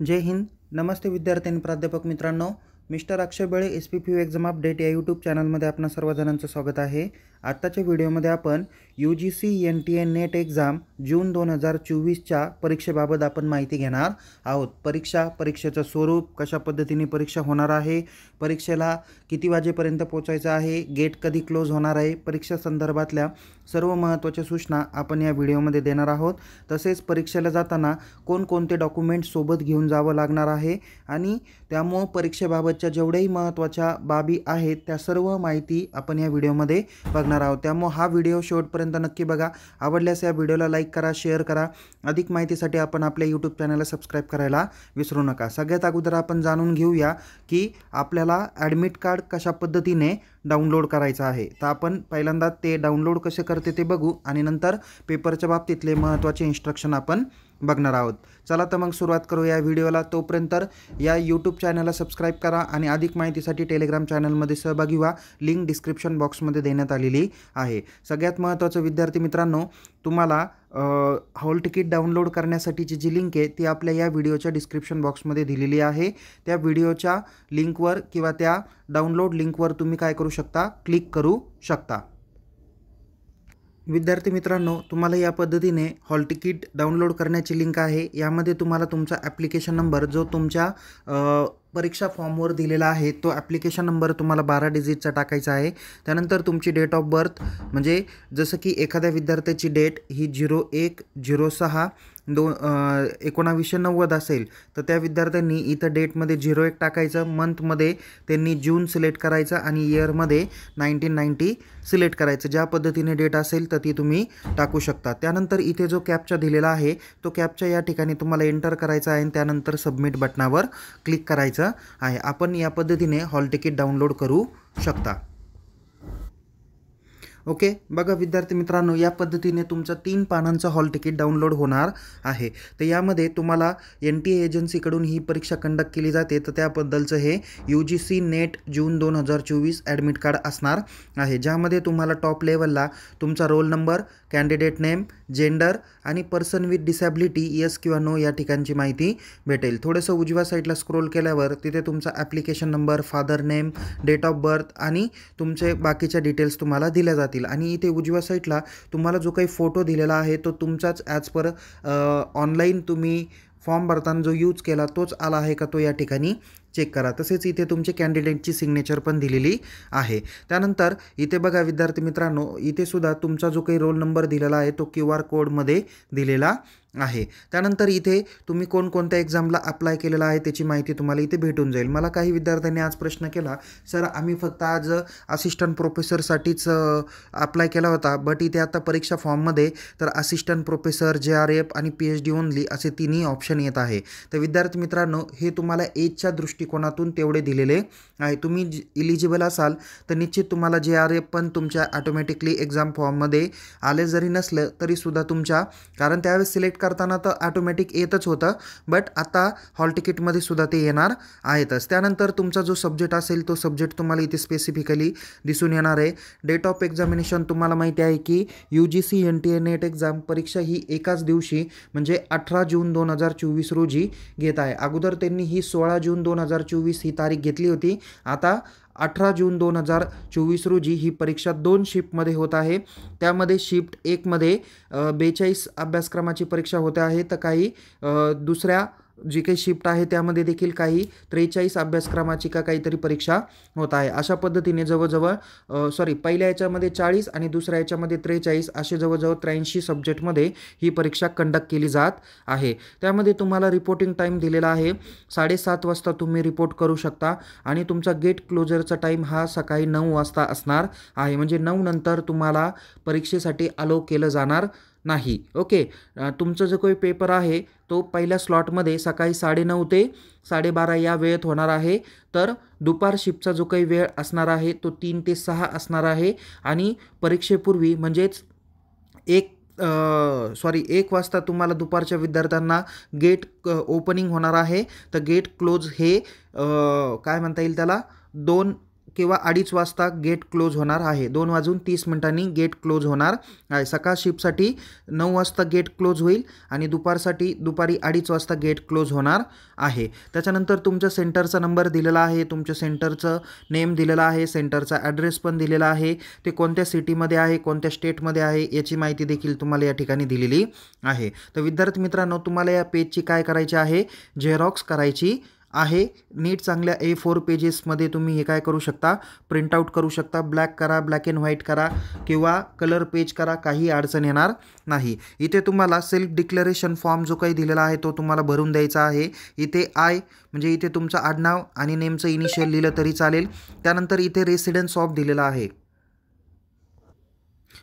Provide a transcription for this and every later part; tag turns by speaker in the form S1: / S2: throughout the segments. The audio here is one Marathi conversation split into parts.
S1: जय हिंद नमस्ते विद्यार्थी आणि प्राध्यापक मित्रांनो mister Akshay Bale S P P exam update या यूट्यूब चॅनलमध्ये आपणा सर्वजणांचं स्वागत आहे आत्ताच्या व्हिडिओमध्ये आपण U G C N T A NET exam June दोन हजार चोवीसच्या परीक्षेबाबत आपण माहिती घेणार आहोत परीक्षा परीक्षेचं स्वरूप कशा पद्धतीने परीक्षा होणार आहे परीक्षेला किती वाजेपर्यंत पोचायचं आहे गेट कधी क्लोज होणार आहे परीक्षा संदर्भातल्या सर्व महत्त्वाच्या सूचना आपण या व्हिडिओमध्ये देणार आहोत तसेच परीक्षेला जाताना कोणकोणते डॉक्युमेंट सोबत घेऊन जावं लागणार आहे आणि त्यामुळं परीक्षेबाबतच्या जेवढ्याही महत्त्वाच्या बाबी आहेत त्या सर्व माहिती आपण या व्हिडिओमध्ये बघणार करणार आहोत त्यामुळे हा व्हिडिओ शेवटपर्यंत नक्की बघा आवडल्यास या व्हिडिओला लाईक करा शेअर करा अधिक माहितीसाठी आपण आपल्या यूट्यूब चॅनलला सबस्क्राईब करायला विसरू नका सगळ्यात अगोदर आपण जाणून घेऊया की आपल्याला ॲडमिट कार्ड कशा पद्धतीने डाउनलोड करायचं आहे तर आपण पहिल्यांदा ते डाउनलोड कसे करते ते बघू आणि नंतर पेपरच्या बाबतीतले महत्त्वाचे इन्स्ट्रक्शन आपण बघणार आहोत चला तर मग सुरुवात करू या व्हिडिओला तोपर्यंत या यूट्यूब चॅनलला सबस्क्राईब करा आणि अधिक माहितीसाठी टेलिग्राम चॅनलमध्ये सहभागी व्हा लिंक डिस्क्रिप्शन बॉक्समध्ये देण्यात आलेली आहे सगळ्यात महत्त्वाचं विद्यार्थी मित्रांनो तुम्हाला हॉल तिकीट डाउनलोड करण्यासाठीची जी लिंक आहे ती आपल्या या व्हिडिओच्या डिस्क्रिप्शन बॉक्समध्ये दिलेली आहे त्या व्हिडिओच्या लिंकवर किंवा त्या डाउनलोड लिंकवर तुम्ही काय करू शकता क्लिक करू शकता विद्यार्थी मित्रांनो तुम्हाला या पद्धतीने हॉल तिकीट डाउनलोड करण्याची लिंक आहे यामध्ये तुम्हाला तुमचा ॲप्लिकेशन नंबर जो तुमच्या परीक्षा फॉर्मवर दिलेला आहे तो ॲप्लिकेशन नंबर तुम्हाला बारा डिजिटचा टाकायचा आहे त्यानंतर तुमची डेट ऑफ बर्थ म्हणजे जसं की एखाद्या विद्यार्थ्याची डेट ही झिरो एक झिरो सहा दो एकोणावीसशे नव्वद असेल तर त्या विद्यार्थ्यांनी इथं डेटमध्ये झिरो एक टाकायचं मंथमध्ये त्यांनी जून सिलेक्ट करायचं आणि इयरमध्ये नाईन्टीन नाईन्टी सिलेक्ट करायचं ज्या पद्धतीने डेट असेल तर ती तुम्ही टाकू शकता त्यानंतर इथे जो कॅपचा दिलेला आहे तो कॅपच्या या ठिकाणी तुम्हाला एंटर करायचा आहे आणि त्यानंतर सबमिट बटनावर क्लिक करायचं आहे आपण या पद्धतीने हॉल तिकीट डाउनलोड करू शकता ओके बघा विद्यार्थी मित्रांनो या पद्धतीने तुमचं तीन पानांचं हॉल तिकीट डाउनलोड होणार आहे तर यामध्ये तुम्हाला एन टी एजन्सीकडून ही परीक्षा कंडक्ट केली जाते तर त्याबद्दलचं हे U G C NET June दोन हजार चोवीस ॲडमिट कार्ड असणार आहे ज्यामध्ये तुम्हाला टॉप लेवलला तुमचा roll number candidate name gender आणि पर्सन विथ डिसॅबिलिटी यस किंवा नो या ठिकाणची माहिती भेटेल थोडंसं उजव्या साईडला स्क्रोल केल्यावर तिथे तुमचा application number father name date of birth आणि तुमचे बाकीच्या डिटेल्स तुम्हाला दिल्या जातील आणि इथे उजव्या साईडला तुम्हाला जो काही फोटो दिलेला आहे तो तुमचाच ॲज पर ऑनलाईन तुम्ही फॉर्म भरताना जो यूज केला तोच आला आहे का तो या ठिकाणी चेक करा तसेच इथे तुमचे कॅन्डिडेटची सिग्नेचर पण दिलेली आहे त्यानंतर इथे बघा विद्यार्थी मित्रांनो इथे सुद्धा तुमचा जो काही रोल नंबर दिलेला आहे तो क्यू आर कोडमध्ये दिलेला आहे त्यानंतर इथे तुम्ही कोणकोणत्या एक्झामला अप्लाय केलेला आहे त्याची माहिती तुम्हाला इथे भेटून जाईल मला काही विद्यार्थ्यांनी आज प्रश्न केला सर आम्ही फक्त आज असिस्टंट प्रोफेसरसाठीच अप्लाय केला होता बट इथे आता परीक्षा फॉर्ममध्ये तर assistant professor J R F आणि पी एच डी ओनली असे तिन्ही ऑप्शन येत आहे तर विद्यार्थी मित्रांनो हे तुम्हाला एजच्या दृष्टी कोणातून तेवढे दिलेले आहे तुम्ही जी इलिजिबल असाल तर निश्चित तुम्हाला जे आर एफ पण तुमच्या ऑटोमॅटिकली एक्झाम फॉर्ममध्ये आले जरी नसलं तरीसुद्धा तुमच्या कारण त्यावेळेस सिलेक्ट करताना तर ऑटोमॅटिक येतच होतं बट आता हॉल तिकीटमध्ये सुद्धा ते येणार आहेतच त्यानंतर तुमचा जो सब्जेक्ट असेल तो सब्जेक्ट तुम्हाला इथे स्पेसिफिकली दिसून येणार आहे डेट ऑफ एक्झामिनेशन तुम्हाला माहिती आहे की U G C N T A NET exam परीक्षा ही एकाच दिवशी म्हणजे अठरा जून दोन हजार चोवीस रोजी घेत आहे अगोदर त्यांनी ही सोळा जून दोन हजार हजार चोवीस ही तारीख घेतली होती आता अठरा जून दोन हजार चोवीस रोजी ही परीक्षा दोन शिफ्टमध्ये होत आहे त्यामध्ये शिफ्ट एकमध्ये बेचाळीस अभ्यासक्रमाची परीक्षा होते आहे तर काही दुसऱ्या जी काही शिफ्ट आहे त्यामध्ये देखील काही त्रेचाळीस अभ्यासक्रमाची का काहीतरी परीक्षा होत आहे अशा पद्धतीने जवळजवळ सॉरी पहिल्या याच्यामध्ये चाळीस आणि दुसऱ्या याच्यामध्ये त्रेचाळीस असे जवळजवळ त्र्याऐंशी सब्जेक्टमध्ये ही परीक्षा कंडक्ट केली जात आहे त्यामध्ये तुम्हाला रिपोर्टिंग टाईम दिलेला आहे साडेसात वाजता तुम्ही रिपोर्ट करू शकता आणि तुमचा गेट क्लोजरचा टाईम हा सकाळी नऊ वाजता असणार आहे म्हणजे नऊ नंतर तुम्हाला परीक्षेसाठी अलो केलं जाणार नाही ओके तुमचं जो काही पेपर आहे तो पहिल्या स्लॉटमध्ये सकाळी साडेनऊ ते साडेबारा या वेळेत होणार आहे तर दुपार शिफ्टचा जो काही वेळ असणार आहे तो तीन ते सहा असणार आहे आणि परीक्षेपूर्वी म्हणजेच एक सॉरी एक वाजता तुम्हाला दुपारच्या विद्यार्थ्यांना गेट ओपनिंग होणार आहे तर गेट क्लोज हे काय म्हणता येईल त्याला दोन किंवा अडीच वाजता गेट क्लोज होणार आहे दोन वाजून तीस मिनिटांनी गेट क्लोज होणार आहे सकाळ शिपसाठी नऊ वाजता गेट क्लोज होईल आणि दुपारसाठी दुपारी अडीच वाजता गेट क्लोज होणार आहे त्याच्यानंतर तुमच्या सेंटरचा नंबर दिलेला आहे तुमच्या सेंटरचं नेम दिलेला आहे सेंटरचा ॲड्रेस पण दिलेला आहे ते कोणत्या सिटीमध्ये आहे कोणत्या स्टेटमध्ये आहे याची माहिती देखील तुम्हाला या ठिकाणी दिलेली आहे तर विद्यार्थी मित्रांनो तुम्हाला या पेजची काय करायची आहे झेरॉक्स करायची आहे नीट चांगल्या ए फोर पेजेसमध्ये तुम्ही हे काय करू शकता प्रिंट आऊट करू शकता ब्लॅक करा ब्लॅक अँड व्हाईट करा किंवा कलर पेज करा काही अडचण येणार नाही इथे तुम्हाला सेल्फ डिक्लेरेशन फॉर्म जो काही दिलेला आहे तो तुम्हाला भरून द्यायचा आहे इथे आय म्हणजे इथे तुमचं आडनाव आणि नेमचं इनिशियल लिहिलं तरी चालेल त्यानंतर इथे रेसिडेन्स ऑफ दिलेला आहे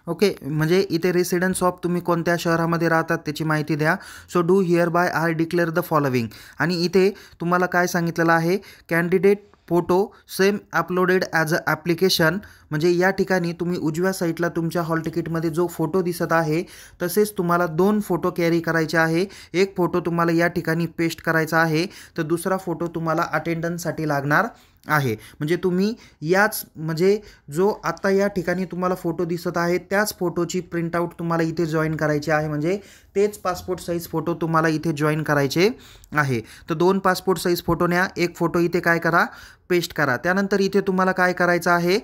S1: ओके म्हणजे इथे रेसिडेन्स ऑफ तुम्ही कोणत्या शहरामध्ये राहतात त्याची माहिती द्या so do here by I declare the following आणि इथे तुम्हाला काय सांगितलेलं आहे candidate photo same uploaded as a application म्हणजे या ठिकाणी तुम्ही उजव्या साईडला तुमच्या हॉल तिकीटमध्ये जो फोटो दिसत आहे तसेच तुम्हाला दोन फोटो कॅरी करायचे आहे एक फोटो तुम्हाला या ठिकाणी पेस्ट करायचा आहे तर दुसरा फोटो तुम्हाला अटेंडन्ससाठी लागणार आहे म्हणजे तुम्ही याच म्हणजे जो आत्ता या ठिकाणी तुम्हाला फोटो दिसत आहे त्याच फोटोची प्रिंटआउट तुम्हाला इथे जॉईन करायची आहे म्हणजे तेच पासपोर्ट साईज फोटो तुम्हाला इथे जॉईन करायचे आहे तर दोन पासपोर्ट साईज फोटो न्या एक फोटो इथे काय करा पेस्ट करा त्यानंतर इथे तुम्हाला काय करायचं आहे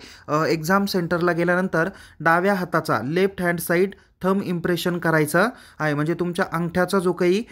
S1: एक्झाम सेंटरला गेल्यानंतर डाव्या हाताचा left hand side thumb impression करायचा आहे म्हणजे तुमच्या अंगठ्याचा जो काही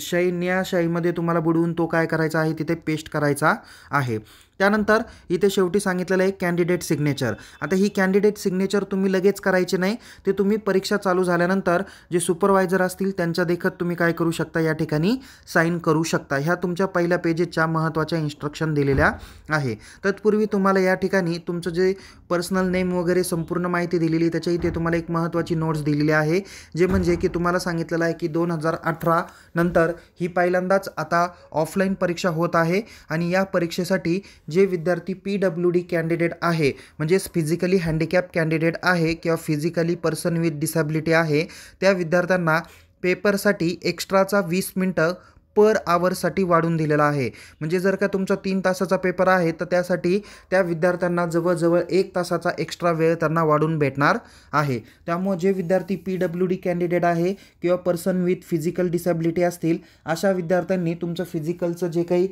S1: शाईन्या शाईमध्ये तुम्हाला बुडवून तो काय करायचा आहे तिथे पेस्ट करायचा आहे त्यानंतर इथे शेवटी सांगितलेलं आहे कॅन्डिडेट सिग्नेचर आता ही कॅन्डिडेट सिग्नेचर तुम्ही लगेच करायची नाही ते तुम्ही परीक्षा चालू झाल्यानंतर जे सुपरवायझर असतील त्यांच्या देखत तुम्ही काय करू शकता या ठिकाणी साईन करू शकता ह्या तुमच्या पहिल्या पेजेसच्या महत्त्वाच्या इन्स्ट्रक्शन दिलेल्या आहे तत्पूर्वी तुम्हाला या ठिकाणी तुमचं जे पर्सनल नेम वगैरे संपूर्ण माहिती दिलेली त्याच्या इथे तुम्हाला एक महत्त्वाची नोट्स दिलेली आहे जे म्हणजे की तुम्हाला सांगितलेलं आहे की दोन हजार अठरा नंतर ही पहिल्यांदाच आता ऑफलाईन परीक्षा होत आहे आणि या परीक्षेसाठी जे विद्यार्थी पी डब्ल्यू डी कॅन्डिडेट आहे म्हणजेच फिजिकली हँडिकॅप कॅन्डिडेट आहे किंवा फिजिकली पर्सन विथ डिसॅबिलिटी आहे त्या विद्यार्थ्यांना पेपरसाठी एक्स्ट्राचा वीस मिनटं पर आवरसाठी वाढून दिलेला आहे म्हणजे जर का तुमचा तीन तासाचा पेपर आहे तर त्यासाठी त्या विद्यार्थ्यांना जवळजवळ एक तासाचा एक्स्ट्रा वेळ त्यांना वाढून भेटणार आहे त्यामुळे जे विद्यार्थी पी डब्ल्यू डी कॅन्डिडेट आहे किंवा पर्सन विथ फिजिकल डिसॅबिलिटी असतील अशा विद्यार्थ्यांनी तुमचं फिजिकलचं जे काही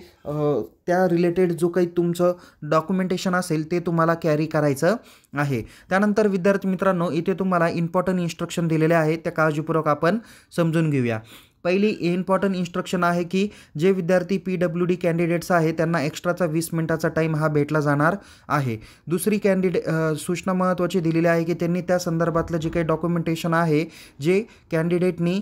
S1: त्या रिलेटेड जो काही तुमचं डॉक्युमेंटेशन असेल ते तुम्हाला कॅरी करायचं आहे त्यानंतर विद्यार्थी मित्रांनो इथे तुम्हाला इम्पॉर्टंट इन्स्ट्रक्शन दिलेले आहे त्या काळजीपूर्वक आपण समजून घेऊया पहिली इम्पॉर्टंट इन्स्ट्रक्शन आहे की जे विद्यार्थी पी डब्ल्यू डी कॅन्डिडेट्स आहे त्यांना एक्स्ट्राचा वीस मिनिटाचा टाईम हा भेटला जाणार आहे दुसरी कॅन्डिडे सूचना महत्त्वाची दिलेली आहे की त्यांनी त्या संदर्भातलं जे काही डॉक्युमेंटेशन आहे जे कॅन्डिडेटनी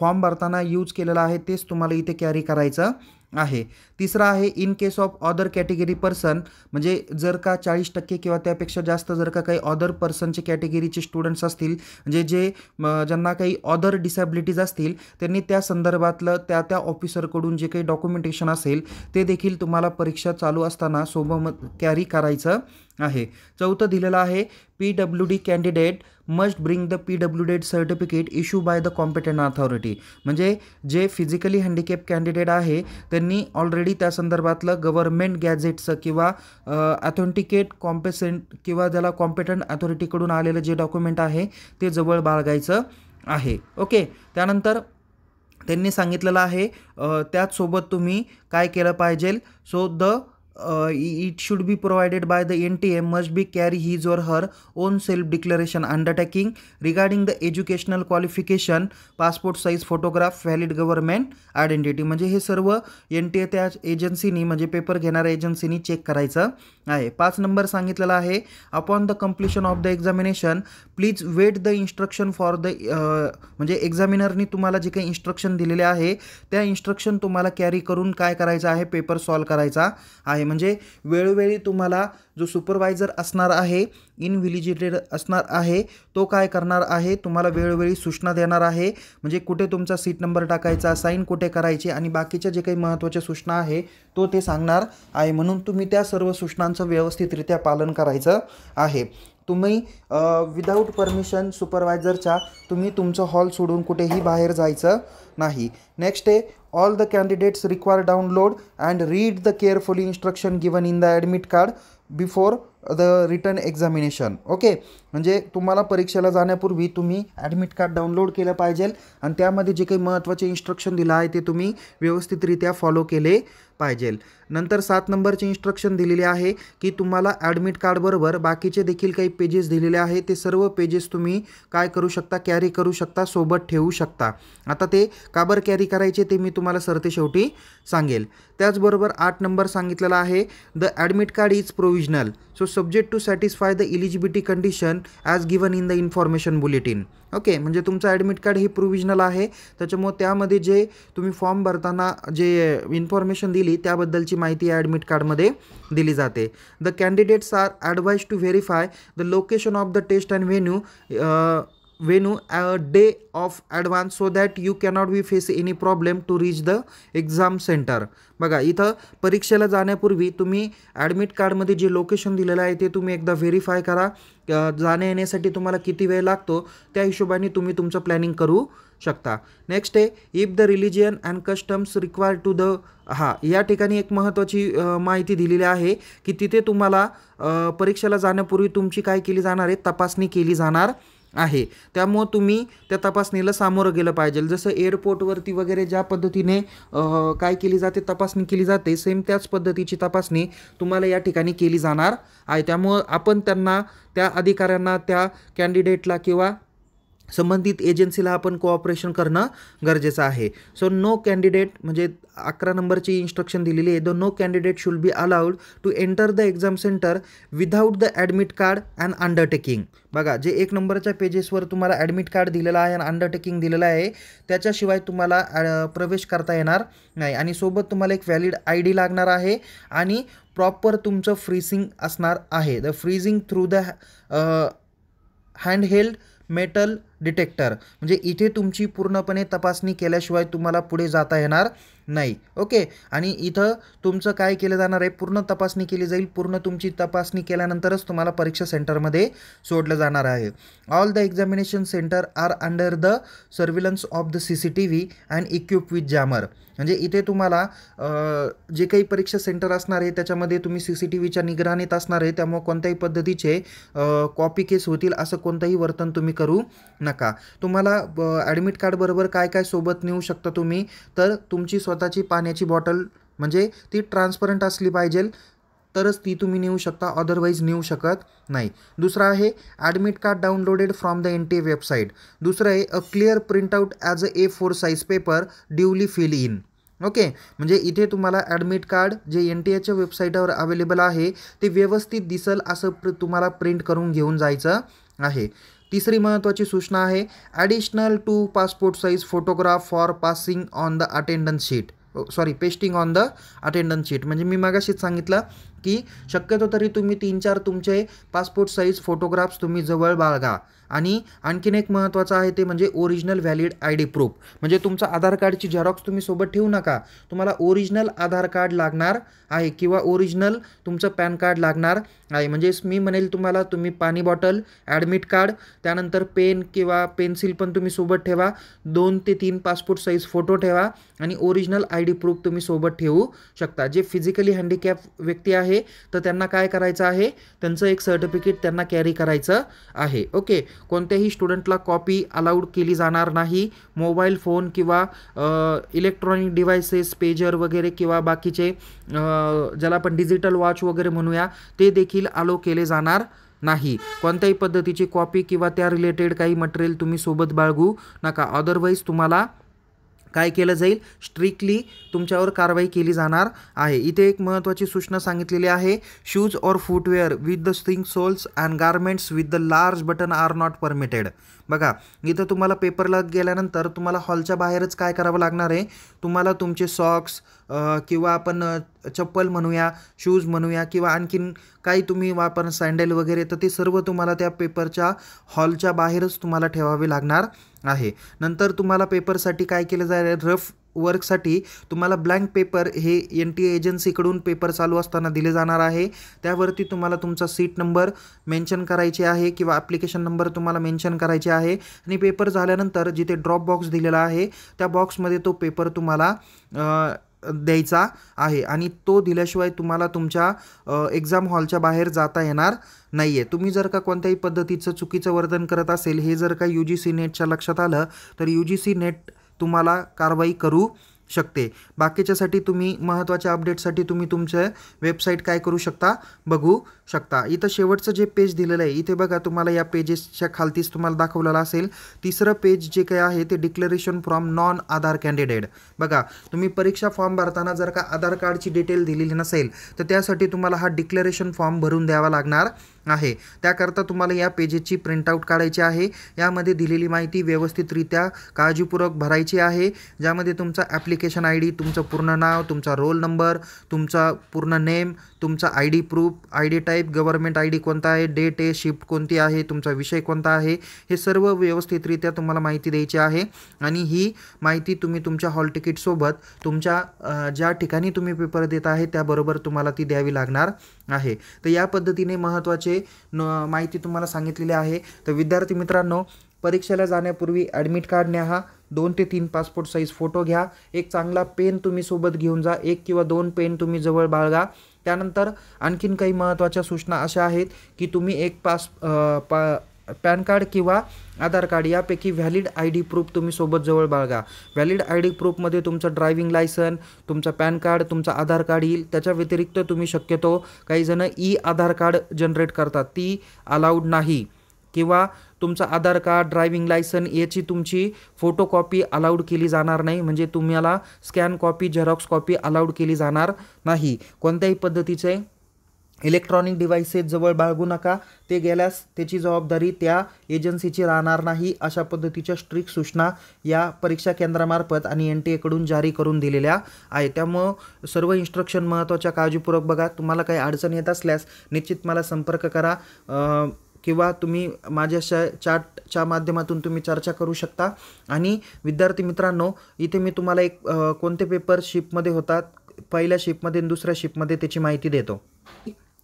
S1: फॉर्म भरताना यूज केलेलं आहे तेच तुम्हाला इथे कॅरी करायचं आहे तिसरा आहे in case of other category person म्हणजे जर का चाळीस टक्के किंवा त्यापेक्षा जास्त जर का काही ऑदर पर्सनचे कॅटेगरीचे स्टुडंट्स असतील म्हणजे जे ज्यांना काही ऑदर डिसॅबिलिटीज असतील त्यांनी त्या संदर्भातलं त्या त्या ऑफिसरकडून जे काही डॉक्युमेंटेशन असेल ते देखील तुम्हाला परीक्षा चालू असताना सोबत कॅरी करायचं आहे चौथं दिलेलं आहे P W D candidate must bring the P W date certificate issue by the competent authority म्हणजे जे फिजिकली हँडिकेप कॅन्डिडेट आहे त्यांनी ऑलरेडी त्या संदर्भातलं गव्हर्मेंट गॅजेटचं किंवा ऑथेंटिकेट कॉम्पेसेंट किंवा ज्याला कॉम्पिटंट अथॉरिटीकडून आलेलं जे डॉक्युमेंट आहे ते जवळ बाळगायचं आहे ओके त्यानंतर त्यांनी सांगितलेलं आहे त्याचसोबत तुम्ही काय केलं पाहिजे so the uh, it should be provided by the NTA must be carry his or her own self-declaration undertaking regarding the educational qualification, passport size photograph, valid government identity म्हणजे हे सर्व एन टी ए त्या एजन्सीनी म्हणजे पेपर घेणाऱ्या एजन्सीनी चेक करायचं आहे पाच नंबर सांगितलेला आहे upon the completion of the examination please wait the instruction for the म्हणजे एक्झामिनरनी तुम्हाला जे काही इन्स्ट्रक्शन दिलेले आहे त्या इन्स्ट्रक्शन तुम्हाला कॅरी करून काय करायचं आहे पेपर सॉल्व करायचा आहे म्हणजे वेळोवेळी तुम्हाला जो सुपरवायझर असणार आहे इनव्हिलिजिटेड असणार आहे तो काय करणार आहे तुम्हाला वेळोवेळी सूचना देणार आहे म्हणजे कुठे तुमचा सीट नंबर टाकायचा साईन कुठे करायची आणि बाकीच्या जे काही महत्त्वाच्या सूचना आहे तो ते सांगणार आहे म्हणून तुम्ही त्या सर्व सूचनांचं व्यवस्थितरित्या पालन करायचं आहे तुम्ही विदाऊट परमिशन सुपरवायझरच्या तुम्ही तुमचं हॉल सोडून कुठेही बाहेर जायचं नाही नेक्स्ट आहे all the candidates require download and read the carefully instruction given in the admit card before the return examination okay म्हणजे तुम्हाला परीक्षेला जाण्यापूर्वी तुम्ही ॲडमिट कार्ड डाउनलोड केलं पाहिजे आणि त्यामध्ये जे काही महत्त्वाचे इन्स्ट्रक्शन दिलं आहे ते तुम्ही व्यवस्थितरित्या फॉलो केले पाहिजे नंतर सात नंबरचे इन्स्ट्रक्शन दिलेले आहे की तुम्हाला ॲडमिट कार्डबरोबर बाकीचे देखील काही पेजेस दिलेले आहे ते सर्व पेजेस तुम्ही काय करू शकता कॅरी करू शकता सोबत ठेवू शकता आता ते काबर कॅरी करायचे ते मी तुम्हाला सरते शेवटी सांगेल त्याचबरोबर आठ नंबर सांगितलेला आहे the admit card is provisional so subject to satisfy the eligibility condition as given in the information bulletin okay म्हणजे तुमचं ॲडमिट कार्ड हे प्रोव्हिजनल आहे त्याच्यामुळे त्यामध्ये जे तुम्ही फॉर्म भरताना जे इन्फॉर्मेशन दिली त्याबद्दलची माहिती या ॲडमिट कार्डमध्ये दिली जाते the candidates are advise to verify the location of the test and venue venue day of advance so that you cannot be face any problem to reach the exam centre बघा इथं परीक्षेला जाण्यापूर्वी तुम्ही ॲडमिट कार्डमध्ये जे लोकेशन दिलेलं आहे ते तुम्ही एकदा व्हेरीफाय करा जाण्या येण्यासाठी तुम्हाला किती वेळ लागतो त्या हिशोबाने तुम्ही तुमचं प्लॅनिंग करू शकता नेक्स्ट आहे if the religion and customs require to the हा या ठिकाणी एक महत्त्वाची माहिती दिलेली आहे की तिथे तुम्हाला परीक्षेला जाण्यापूर्वी तुमची काय केली जाणार आहे तपासणी केली जाणार आहे त्यामुळं तुम्ही त्या तपासणीला सामोरं गेलं पाहिजे जसं एअरपोर्टवरती वगैरे ज्या पद्धतीने काय केली जाते तपासणी केली जाते सेम त्याच पद्धतीची तपासणी तुम्हाला या ठिकाणी केली जाणार आहे त्यामुळं आपण त्यांना त्या अधिकाऱ्यांना त्या कॅन्डिडेटला किंवा संबंधित एजन्सीला आपण कोऑपरेशन करणं गरजेचं आहे सो नो कॅन्डिडेट म्हणजे अकरा नंबरची इन्स्ट्रक्शन दिलेली आहे the no candidate should be allowed to enter the exam centre without the admit card and undertaking बघा जे एक नंबरच्या पेजेसवर तुम्हाला ॲडमिट कार्ड दिलेलं आहे आणि अंडरटेकिंग दिलेलं आहे त्याच्याशिवाय तुम्हाला प्रवेश करता येणार नाही आणि सोबत तुम्हाला एक व्हॅलिड आय डी लागणार आहे आणि प्रॉपर तुमचं फ्रीजिंग असणार आहे the frisking through the handheld metal detector म्हणजे इथे तुमची पूर्णपणे तपासणी केल्याशिवाय तुम्हाला पुढे जाता येणार नाही ओके आणि इथं तुमचं काय केलं जाणार आहे पूर्ण तपासणी केली जाईल पूर्ण तुमची तपासणी केल्यानंतरच तुम्हाला परीक्षा सेंटरमध्ये सोडलं जाणार आहे all the examination centre are under the surveillance of the C C T V and equip with jammer म्हणजे इथे तुम्हाला जे काही परीक्षा सेंटर असणार आहे त्याच्यामध्ये तुम्ही सी सी टी व्हीच्या निगराणीत असणार आहे त्यामुळे कोणत्याही पद्धतीचे कॉपी केस होतील असं कोणतंही वर्तन तुम्ही करू नका तुम्हाला ॲडमिट कार्डबरोबर काय काय सोबत नेऊ शकता तुम्ही तर तुमची स्वतःची पाण्याची बॉटल म्हणजे ती ट्रान्सपरंट असली पाहिजे तरच ती तुम्ही नेऊ शकता अदरवाईज नेऊ शकत नाही दुसरं आहे admit card downloaded from the N T A website दुसरं आहे a clear printout as a A four size paper duly fill in okay म्हणजे इथे तुम्हाला ॲडमिट कार्ड जे एन टी एच्या वेबसाईटवर अवेलेबल आहे ते व्यवस्थित दिसल असं प्र तुम्हाला प्रिंट करून घेऊन जायचं आहे तिसरी महत्त्वाची सूचना आहे additional to passport size photograph for passing on the attendance sheet sorry pasting on the attendance sheet म्हणजे मी मागाशीच सांगितलं की शक्यतो तरी तुम्ही तीन चार तुमचे पासपोर्ट साईज फोटोग्राफ्स तुम्ही जवळ बाळगा आणि आणखीन एक महत्त्वाचं आहे ते म्हणजे original valid I D proof म्हणजे तुमचा आधार कार्डची झेरॉक्स तुम्ही सोबत ठेवू नका तुम्हाला ओरिजिनल आधार कार्ड लागणार आहे किंवा ओरिजिनल तुमचं पॅन कार्ड लागणार आहे म्हणजे मी म्हणेल तुम्हाला तुम्ही पाणी बॉटल ॲडमिट कार्ड त्यानंतर पेन किंवा पेन्सिल पण तुम्ही सोबत ठेवा दोन ते तीन पासपोर्ट साईज फोटो ठेवा आणि ओरिजिनल आय डी प्रूफ तुम्ही सोबत ठेवू शकता जे फिजिकली हँडिकॅप व्यक्ती आहे तर त्यांना काय करायचं आहे त्यांचं एक सर्टिफिकेट त्यांना कॅरी करायचं आहे ओके कोणत्याही स्टुडंटला कॉपी अलाउड केली जाणार नाही मोबाईल फोन किंवा इलेक्ट्रॉनिक डिव्हायसेस पेजर वगैरे किंवा बाकीचे ज्याला आपण डिजिटल वॉच वगैरे म्हणूया ते देखील अलो केले जाणार नाही कोणत्याही पद्धतीची कॉपी किंवा त्या रिलेटेड काही मटेरियल तुम्ही सोबत बाळगू नका अदरवाईज तुम्हाला काय केलं जाईल स्ट्रिक्टली तुमच्यावर कारवाई केली जाणार आहे इथे एक महत्त्वाची सूचना सांगितलेली आहे शूज और footwear with the string soles and garments with the large button are not permitted बघा इथं तुम्हाला पेपरला गेल्यानंतर तुम्हाला हॉलच्या बाहेरच काय करावं लागणार आहे तुम्हाला तुमचे सॉक्स किंवा आपण चप्पल म्हणूया शूज म्हणूया किंवा आणखीन काही तुम्ही वापर सँडल वगैरे तर ते सर्व तुम्हाला त्या पेपरच्या हॉलच्या बाहेरच तुम्हाला ठेवावे लागणार आहे नंतर तुम्हाला पेपरसाठी काय केलं जाईल रफ वर्कसाठी तुम्हाला ब्लँक पेपर हे एन टी एजन्सीकडून पेपर चालू असताना दिले जाणार आहे त्यावरती तुम्हाला तुमचा सीट नंबर मेन्शन करायचे आहे किंवा ॲप्लिकेशन नंबर तुम्हाला मेन्शन करायचे आहे आणि पेपर झाल्यानंतर जिथे ड्रॉप बॉक्स दिलेला आहे त्या बॉक्समध्ये तो पेपर तुम्हाला द्यायचा आहे आणि तो दिल्याशिवाय तुम्हाला तुमच्या एक्झाम हॉलच्या बाहेर जाता येणार नाही आहे तुम्ही जर का कोणत्याही पद्धतीचं चुकीचं वर्तन करत असेल हे जर का यू जी सी नेटच्या लक्षात आलं तर यू जी सी नेट तुम्हाला कारवाई करू शकते बाकीच्यासाठी तुम्ही महत्त्वाच्या अपडेटसाठी तुम्ही तुमचं वेबसाईट काय करू शकता बघू शकता इथं शेवटचं जे पेज दिलेलं आहे इथे बघा तुम्हाला या पेजेसच्या खालतीच तुम्हाला दाखवलेलं असेल तिसरं पेज जे काही आहे ते declaration from non Aadhaar candidate बघा तुम्ही परीक्षा फॉर्म भरताना जर का आधार कार्डची डिटेल दिलेली नसेल तर त्यासाठी तुम्हाला हा डिक्लेरेशन फॉर्म भरून द्यावा लागणार आहे त्याकरता तुम्हाला या पेजेसची प्रिंटआउट काढायची आहे यामध्ये दिलेली माहिती व्यवस्थितरित्या काळजीपूर्वक भरायची आहे ज्यामध्ये तुमचा ॲप्लिकेशन आय डी तुमचं पूर्ण नाव तुमचा रोल नंबर तुमचा पूर्ण नेम तुमचा I D proof I D type आहेत गव्हर्मेंट आय डी कोणता आहे डेट आहे शिफ्ट कोणती आहे तुमचा विषय कोणता आहे हे सर्व व्यवस्थितरित्या तुम्हाला माहिती द्यायची आहे आणि ही माहिती तुम्ही तुमच्या हॉल तिकीटसोबत तुमच्या ज्या ठिकाणी तुम्ही पेपर देत आहे त्याबरोबर तुम्हाला ती द्यावी लागणार आहे तर या पद्धतीने महत्त्वाचे न माहिती तुम्हाला सांगितलेली आहे तर विद्यार्थी मित्रांनो परीक्षेला जाण्यापूर्वी ॲडमिट कार्ड न्या हा दोन ते तीन पासपोर्ट साईज फोटो घ्या एक चांगला पेन तुम्ही सोबत घेऊन जा एक किंवा दोन पेन तुम्ही जवळ बाळगा त्यानंतर आणखीन काही महत्त्वाच्या सूचना अशा आहेत की तुम्ही एक पास पा पॅन कार्ड किंवा आधार कार्ड यापैकी व्हॅलिड आय डी प्रूफ तुम्ही सोबत जवळ बाळगा व्हॅलिड आय डी प्रूफमध्ये तुमचं ड्रायव्हिंग लायसन तुमचं पॅन कार्ड तुमचं आधार कार्ड येईल त्याच्या व्यतिरिक्त तुम्ही शक्यतो काहीजणं ई आधार कार्ड जनरेट करतात ती अलाउड नाही किंवा तुमचं आधार कार्ड ड्रायव्हिंग लायसन याची तुमची फोटोकॉपी अलाउड केली जाणार नाही म्हणजे तुम्हाला scan copy xerox copy allowed केली जाणार नाही कोणत्याही पद्धतीचे इलेक्ट्रॉनिक डिव्हाइसेस जवळ बाळगू नका ते गेल्यास त्याची जबाबदारी त्या एजन्सीची राहणार नाही अशा पद्धतीच्या स्ट्रिक्ट सूचना या परीक्षा केंद्रामार्फत आणि एन टी एकडून जारी करून दिलेल्या आहे त्यामुळं सर्व इन्स्ट्रक्शन महत्त्वाच्या काळजीपूर्वक बघा तुम्हाला काही अडचण येत असल्यास निश्चित मला संपर्क करा किंवा तुम्ही माझ्या श चार्टच्या माध्यमातून तुम्ही चर्चा करू शकता आणि विद्यार्थी मित्रांनो इथे मी तुम्हाला एक कोणते पेपर शिपमध्ये होतात पहिल्या शिपमध्ये दुसऱ्या शिपमध्ये त्याची माहिती देतो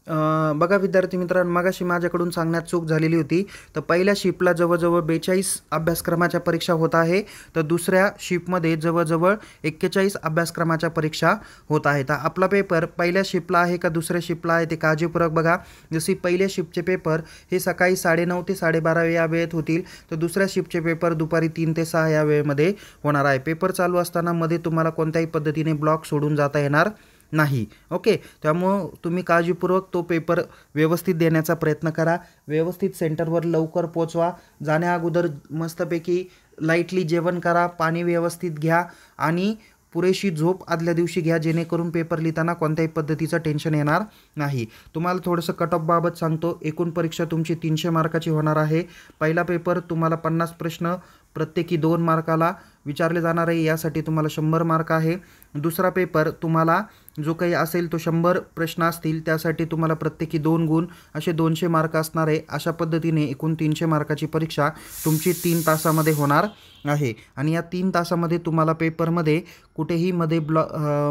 S1: बघा विद्यार्थी मित्रांनो मगाशी माझ्याकडून सांगण्यात चूक झालेली होती तर पहिल्या शिफ्टला जवळजवळ बेचाळीस अभ्यासक्रमाच्या परीक्षा होत आहे तर दुसऱ्या शिपमध्ये जवळजवळ एक्केचाळीस अभ्यासक्रमाच्या परीक्षा होत आहे तर आपला पेपर पहिल्या शिफ्टला आहे का दुसऱ्या शिफ्टला आहे ते काळजीपूर्वक बघा जशी पहिल्या शिफ्टचे पेपर हे सकाळी साडेनऊ ते साडेबारा या वेळेत होतील तर दुसऱ्या शिफ्टचे पेपर दुपारी तीन ते सहा या वेळेमध्ये होणार आहे पेपर चालू असताना मध्ये तुम्हाला कोणत्याही पद्धतीने ब्लॉक सोडून जाता येणार नाही ओके त्यामुळं तुम्ही काळजीपूर्वक तो पेपर व्यवस्थित देण्याचा प्रयत्न करा व्यवस्थित सेंटरवर लवकर पोचवा जाण्या अगोदर मस्तपैकी लाईटली जेवण करा पाणी व्यवस्थित घ्या आणि पुरेशी झोप आदल्या दिवशी घ्या जेणेकरून पेपर लिहिताना कोणत्याही पद्धतीचं टेन्शन येणार नाही तुम्हाला थोडंसं कट ऑफबाबत सांगतो एकूण परीक्षा तुमची तीनशे मार्काची होणार आहे पहिला पेपर तुम्हाला पन्नास प्रश्न प्रत्येकी दोन मार्काला विचारले जाणार आहे यासाठी तुम्हाला शंभर मार्क आहे दुसरा पेपर तुम्हाला जो काही असेल तो शंभर प्रश्न असतील त्यासाठी तुम्हाला प्रत्येकी दोन गुण असे दोनशे मार्क असणार आहे अशा पद्धतीने एकूण तीनशे मार्काची परीक्षा तुमची तीन तासामध्ये होणार आहे आणि या तीन तासामध्ये तुम्हाला पेपरमध्ये कुठेही मध्ये ब्लॉ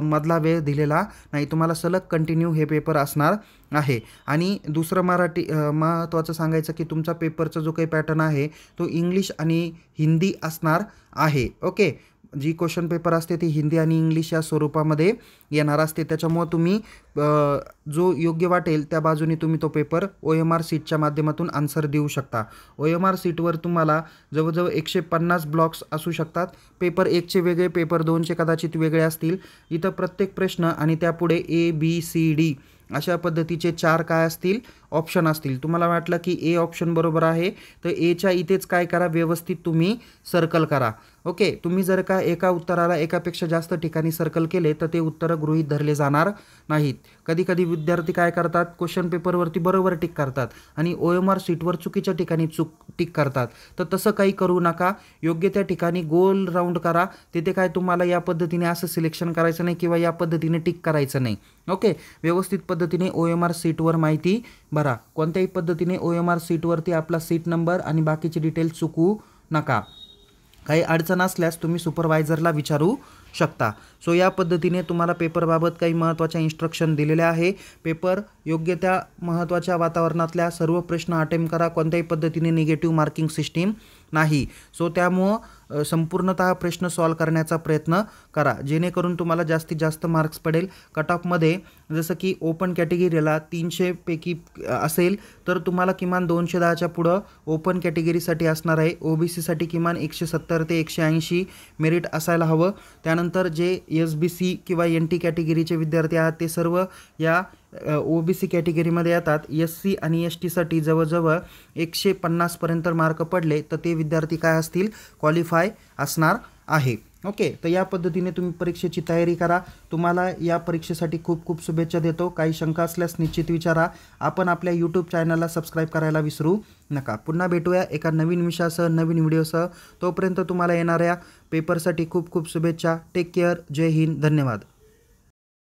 S1: मधला वेळ दिलेला नाही तुम्हाला सलग कंटिन्यू हे पेपर असणार आहे आणि दुसरं मराठी महत्त्वाचं सांगायचं की तुमचा पेपरचा जो काही पॅटर्न आहे तो इंग्लिश आणि हिंदी असणार आहे ओके जी क्वेश्चन पेपर असते ती हिंदी आणि इंग्लिश या स्वरूपामध्ये येणार असते त्याच्यामुळं तुम्ही जो योग्य वाटेल त्या बाजूने तुम्ही तो पेपर ओ एम आर सीटच्या माध्यमातून आन्सर देऊ शकता ओ एम आर सीटवर तुम्हाला जवळजवळ एकशे पन्नास ब्लॉक्स असू शकतात पेपर एकचे वेगळे पेपर दोनचे कदाचित वेगळे असतील इथं प्रत्येक प्रश्न आणि त्यापुढे ए बी सी डी अशा पद्धतीचे चार काय असतील ऑप्शन असतील तुम्हाला वाटलं की ए ऑप्शन बरोबर आहे तर एच्या इथेच काय करा व्यवस्थित तुम्ही सर्कल करा ओके तुम्ही जर का एका उत्तराला एकापेक्षा जास्त ठिकाणी सर्कल केले तर ते उत्तरं गृहीत धरले जाणार नाहीत कधी कधी विद्यार्थी काय करतात क्वेश्चन पेपरवरती बरोबर टिक करतात आणि ओ एम आर सीटवर चुकीच्या ठिकाणी चुक टिक करतात तर तसं काही करू नका योग्य त्या ठिकाणी गोल राऊंड करा तिथे काय तुम्हाला या पद्धतीने असं सिलेक्शन करायचं नाही किंवा या पद्धतीने टिक करायचं नाही ओके व्यवस्थित पद्धतीने ओ एम आर सीटवर माहिती भरा कोणत्याही पद्धतीने ओ एम आर सीटवरती आपला सीट नंबर आणि बाकीचे डिटेल्स चुकू नका काही अडचण असल्यास तुम्ही सुपरवायझरला विचारू शकता सो या पद्धतीने तुम्हाला पेपरबाबत काही महत्त्वाच्या इन्स्ट्रक्शन दिलेल्या आहे पेपर योग्य त्या महत्त्वाच्या वातावरणातल्या सर्व प्रश्न अटेम्प करा कोणत्याही पद्धतीने निगेटिव्ह मार्किंग सिस्टीम नाही सो त्यामुळं संपूर्णतः प्रश्न सॉल्व करण्याचा प्रयत्न करा जेणेकरून तुम्हाला जास्तीत जास्त मार्क्स पडेल कट ऑफमध्ये जसं की ओपन कॅटेगरीला तीनशेपैकी असेल तर तुम्हाला किमान दोनशे दहाच्या पुढं ओपन कॅटेगरीसाठी असणार आहे ओ बी सीसाठी किमान एकशे सत्तर ते एकशे ऐंशी मेरिट असायला हवं त्यानंतर जे एस बी सी किंवा एन टी कॅटेगरीचे विद्यार्थी आहेत ते सर्व या ओ बी सी कॅटेगरीमध्ये येतात एस सी आणि एस टीसाठी जवळजवळ एकशे पन्नासपर्यंत मार्क पडले तर ते विद्यार्थी काय असतील क्वालिफाय असणार आहे ओके तर या पद्धतीने तुम्ही परीक्षेची तयारी करा तुम्हाला या परीक्षेसाठी खूप खूप शुभेच्छा देतो काही शंका असल्यास निश्चित विचारा आपण आपल्या यूट्यूब चॅनलला सबस्क्राईब करायला विसरू नका पुन्हा भेटूया एका नवीन विषयासह नवीन व्हिडिओसह तोपर्यंत तुम्हाला येणाऱ्या पेपरसाठी खूप खूप शुभेच्छा टेक केअर जय हिंद धन्यवाद